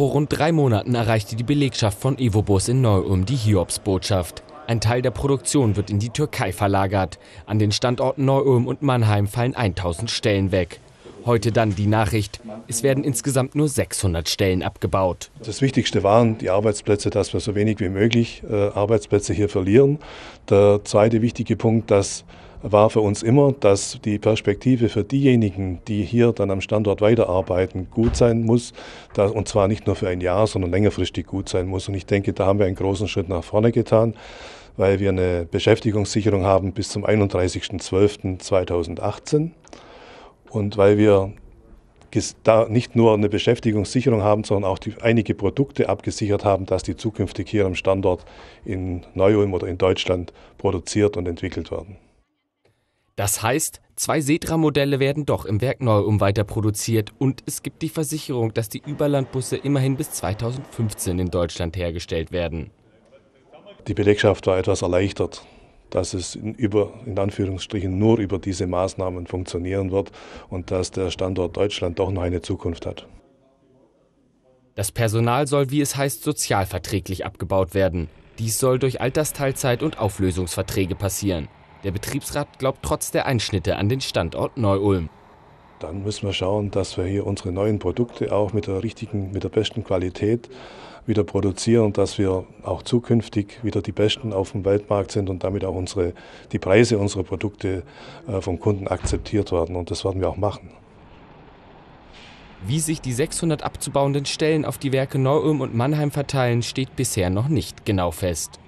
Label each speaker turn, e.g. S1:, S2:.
S1: Vor rund drei Monaten erreichte die Belegschaft von Evobus in Neu-Ulm die Hiobsbotschaft. Ein Teil der Produktion wird in die Türkei verlagert. An den Standorten Neu-Ulm und Mannheim fallen 1000 Stellen weg.
S2: Heute dann die Nachricht, es werden insgesamt nur 600 Stellen abgebaut. Das Wichtigste waren die Arbeitsplätze, dass wir so wenig wie möglich äh, Arbeitsplätze hier verlieren. Der zweite wichtige Punkt, dass war für uns immer, dass die Perspektive für diejenigen, die hier dann am Standort weiterarbeiten, gut sein muss. und zwar nicht nur für ein Jahr, sondern längerfristig gut sein muss. Und ich denke, da haben wir einen großen Schritt nach vorne getan, weil wir eine Beschäftigungssicherung haben bis zum 31.12.2018 und weil wir da nicht nur eine Beschäftigungssicherung haben, sondern auch die, einige Produkte abgesichert haben, dass die zukünftig hier am Standort in Neu-Ulm oder in Deutschland produziert und entwickelt werden.
S1: Das heißt, zwei setra modelle werden doch im Werk Neuum weiter produziert und es gibt die Versicherung, dass die Überlandbusse immerhin bis 2015 in Deutschland hergestellt werden.
S2: Die Belegschaft war etwas erleichtert, dass es in, über, in Anführungsstrichen nur über diese Maßnahmen funktionieren wird und dass der Standort Deutschland doch noch eine Zukunft hat.
S1: Das Personal soll, wie es heißt, sozialverträglich abgebaut werden. Dies soll durch Altersteilzeit und Auflösungsverträge
S2: passieren. Der Betriebsrat glaubt trotz der Einschnitte an den Standort Neu-Ulm. Dann müssen wir schauen, dass wir hier unsere neuen Produkte auch mit der richtigen, mit der besten Qualität wieder produzieren, dass wir auch zukünftig wieder die Besten auf dem Weltmarkt sind und damit auch unsere, die Preise unserer Produkte äh, vom Kunden akzeptiert werden. Und das werden wir auch machen.
S1: Wie sich die 600 abzubauenden Stellen auf die Werke Neu-Ulm und Mannheim verteilen, steht bisher noch nicht genau fest.